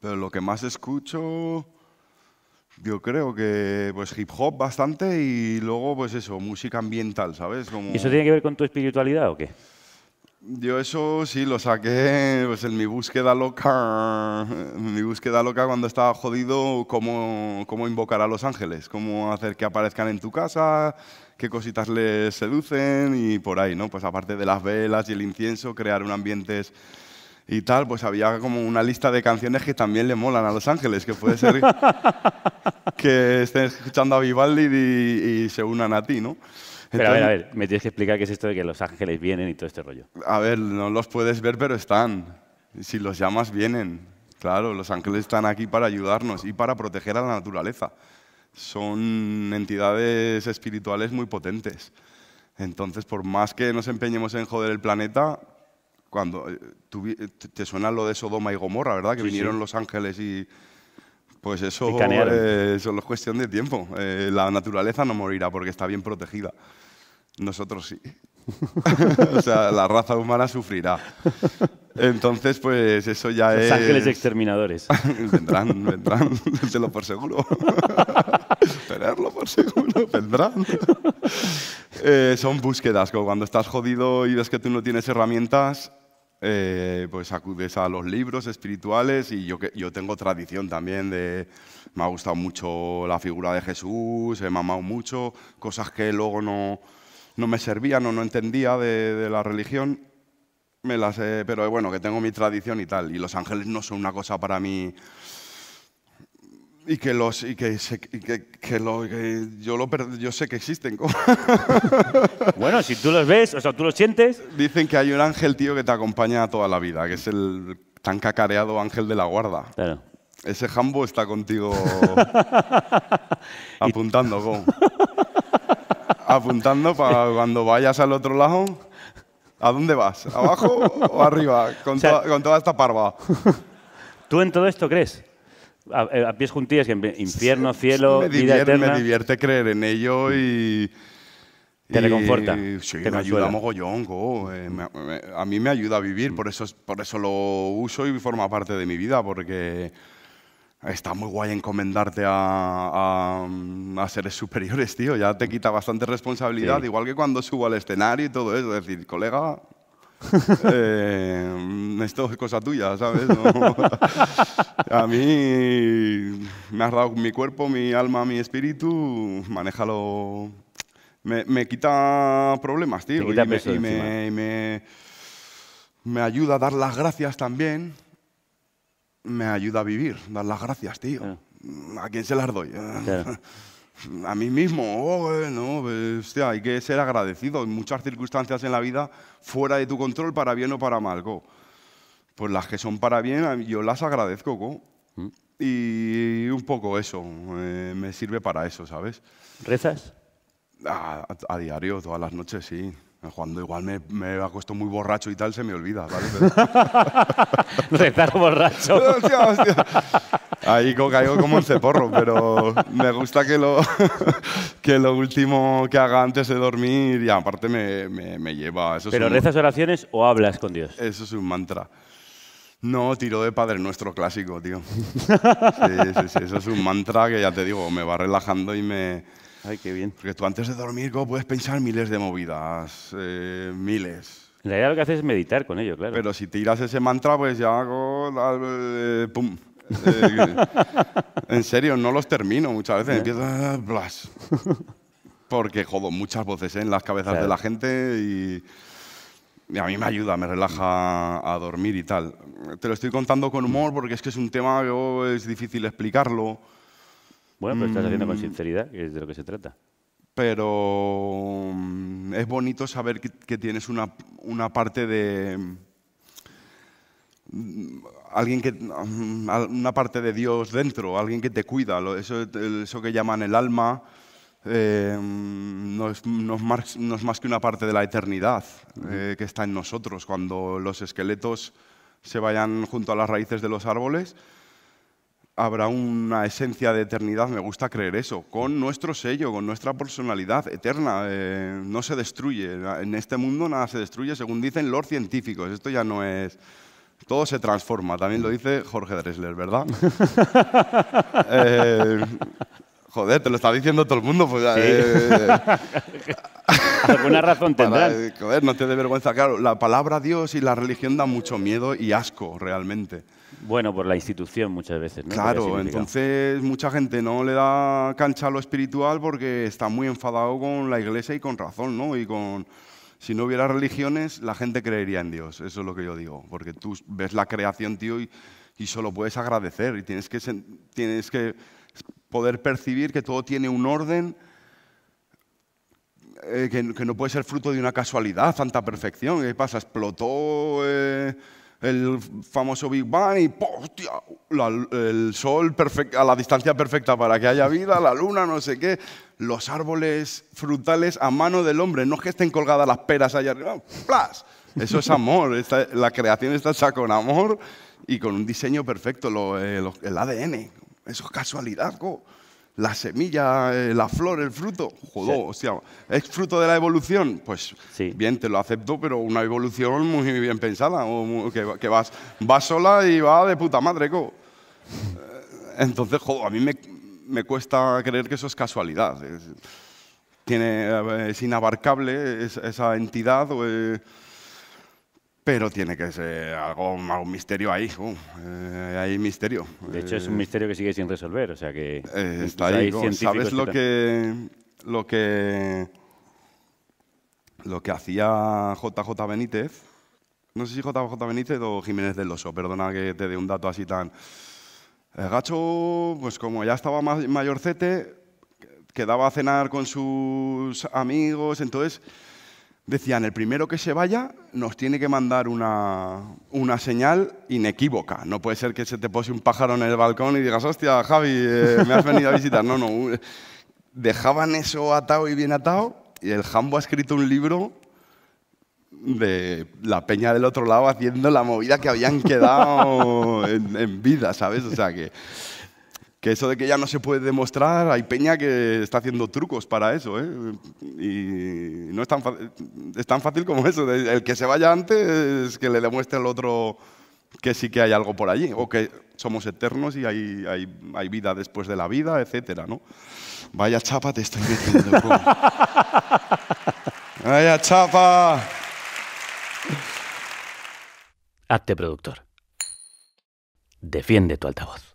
Pero lo que más escucho, yo creo que pues hip hop bastante y luego pues eso, música ambiental, ¿sabes? ¿Y eso tiene que ver con tu espiritualidad o qué? Yo eso sí lo saqué pues en mi búsqueda loca, mi búsqueda loca cuando estaba jodido, cómo, cómo invocar a los ángeles, cómo hacer que aparezcan en tu casa, qué cositas les seducen y por ahí, ¿no? Pues aparte de las velas y el incienso, crear un ambiente y tal, pues había como una lista de canciones que también le molan a Los Ángeles, que puede ser que estén escuchando a Vivaldi y, se unan a ti, ¿no? pero a ver, a ver, me tienes que explicar qué es esto de que Los Ángeles vienen y todo este rollo. A ver, no los puedes ver, pero están. Si los llamas, vienen. Claro, Los Ángeles están aquí para ayudarnos y para proteger a la naturaleza. Son entidades espirituales muy potentes. Entonces, por más que nos empeñemos en joder el planeta, cuando eh, eh, te suena lo de Sodoma y Gomorra, ¿verdad? Que vinieron los ángeles y pues eso, eh, solo es cuestión de tiempo. Eh, la naturaleza no morirá porque está bien protegida. Nosotros sí. o sea, la raza humana sufrirá. Entonces, pues eso ya los es... ángeles exterminadores. vendrán, vendrán, te lo por seguro. Esperarlo por seguro, vendrán. son búsquedas, como cuando estás jodido y ves que tú no tienes herramientas, eh, pues acudes a los libros espirituales y yo, yo tengo tradición también de, me ha gustado mucho la figura de Jesús, he mamado mucho, cosas que luego no, me servían o no entendía de, la religión, me las, pero bueno, que tengo mi tradición y tal, y los ángeles no son una cosa para mí y que los y que, que, que, lo, yo lo yo sé que existen. bueno, si tú los ves, o sea, tú los sientes. Dicen que hay un ángel tío que te acompaña toda la vida, que es el tan cacareado ángel de la guarda. Claro. Ese jambo está contigo apuntando, apuntando para cuando vayas al otro lado. ¿A dónde vas? ¿Abajo o arriba? Con, con toda esta parva. ¿Tú en todo esto crees? Eh, a, pies juntillas, infierno, cielo, me vida eterna. Me divierte creer en ello y... Te reconforta. sí, me ayuda mogollón, eh, a mí me ayuda a vivir, por eso, por eso lo uso y forma parte de mi vida, porque está muy guay encomendarte a, a, a seres superiores, tío. Ya te quita bastante responsabilidad, igual que cuando subo al escenario y todo eso. Es decir, colega, Eh, esto es cosa tuya, ¿sabes? A mí me has dado mi cuerpo, mi alma, mi espíritu, manéjalo. Me, quita problemas, tío. y, me, me, me, ayuda a dar las gracias también. Me ayuda a vivir, dar las gracias, tío. Ah. ¿A quién se las doy? a mí mismo, oh, eh, no, eh, hay que ser agradecido. en muchas circunstancias en la vida fuera de tu control, para bien o para mal. Pues las que son para bien, yo las agradezco. Mm. Y un poco eso, eh, me sirve para eso, ¿sabes? ¿Rezas? A, diario, todas las noches, sí. Cuando igual me, me acuesto muy borracho y tal, se me olvida, ¿vale? Rezar borracho. Hostia, hostia. Ahí caigo como un ceporro, pero me gusta que lo, que lo último que haga antes de dormir y aparte me, me, lleva. ¿Pero es rezas oraciones o hablas con Dios? Eso es un mantra. No, tiro de Padre Nuestro clásico, tío. Sí, sí, sí, eso es un mantra que ya te digo, me va relajando y me... Ay, qué bien. Porque tú antes de dormir ¿cómo puedes pensar miles de movidas, eh, miles. En realidad lo que haces es meditar con ello, claro. Pero si tiras ese mantra, pues ya hago... Eh, ¡Pum! en serio, no los termino muchas veces. Empiezo ah, Porque jodo muchas voces ¿eh? en las cabezas de la gente y a mí me ayuda, me relaja a dormir y tal. Te lo estoy contando con humor porque es que es un tema que es difícil explicarlo. Bueno, pero estás haciendo con mm. sinceridad, que es de lo que se trata. Pero mm, es bonito saber que, tienes una parte de, alguien que una parte de Dios dentro, alguien que te cuida, eso, que llaman el alma eh, no, es, más, que una parte de la eternidad eh, que está en nosotros. Cuando los esqueletos se vayan junto a las raíces de los árboles, habrá una esencia de eternidad, me gusta creer eso, con nuestro sello, con nuestra personalidad eterna. Eh, no se destruye, en este mundo nada se destruye, según dicen los científicos. Esto ya no es todo se transforma, también lo dice Jorge Dresler, ¿verdad? Eh, joder, te lo está diciendo todo el mundo. Pues, sí. Eh, Alguna razón tendrá. Eh, joder, no te dé vergüenza. Claro, la palabra Dios y la religión dan mucho miedo y asco, realmente. Bueno, por la institución muchas veces. ¿no? Claro, entonces mucha gente no le da cancha a lo espiritual porque está muy enfadado con la iglesia y con razón, ¿no? Y con si no hubiera religiones, la gente creería en Dios. Eso es lo que yo digo. Porque tú ves la creación, tío, y, solo puedes agradecer. Y tienes que, tienes que poder percibir que todo tiene un orden, eh, que, no puede ser fruto de una casualidad, tanta perfección. ¿Qué pasa? Explotó. Eh, el famoso Big Bang y ¡hostia! el sol a la distancia perfecta para que haya vida, la luna, no sé qué, los árboles frutales a mano del hombre, no es que estén colgadas las peras allá arriba, ¡plas! Eso es amor, la creación está hecha con amor y con un diseño perfecto, eh, el ADN, eso es casualidad la semilla, eh, la flor, el fruto. Joder, o sea, ¿es fruto de la evolución? Pues bien, te lo acepto, pero una evolución muy bien pensada, o que, que, vas, va sola y va de puta madre, co. Eh, entonces, joder, a mí me, me cuesta creer que eso es casualidad. Es, tiene, eh, es inabarcable esa entidad. Pero tiene que ser algo, algún misterio ahí. Uh, eh, hay misterio. De hecho, es un eh, misterio que sigue sin resolver. O sea que. Eh, está ahí. ¿Sabes lo que, lo que. Lo que hacía JJ Benítez? No sé si JJ Benítez o Jiménez del Oso. Perdona que te dé un dato así tan. El gacho, pues como ya estaba mayorcete, quedaba a cenar con sus amigos. Entonces decían, el primero que se vaya nos tiene que mandar una, señal inequívoca. No puede ser que se te pose un pájaro en el balcón y digas, hostia, Javi, eh, me has venido a visitar. No, no. Dejaban eso atado y bien atado y el Jambo ha escrito un libro de la peña del otro lado haciendo la movida que habían quedado en vida, ¿sabes? O sea que... Que eso de que ya no se puede demostrar, hay peña que está haciendo trucos para eso, ¿eh? Y no es tan, fácil como eso. El que se vaya antes, es que le demuestre al otro que sí que hay algo por allí, o que somos eternos y hay, hay, vida después de la vida, etcétera, ¿no? Vaya chapa te estoy metiendo. Vaya chapa. Hazte productor. Defiende tu altavoz.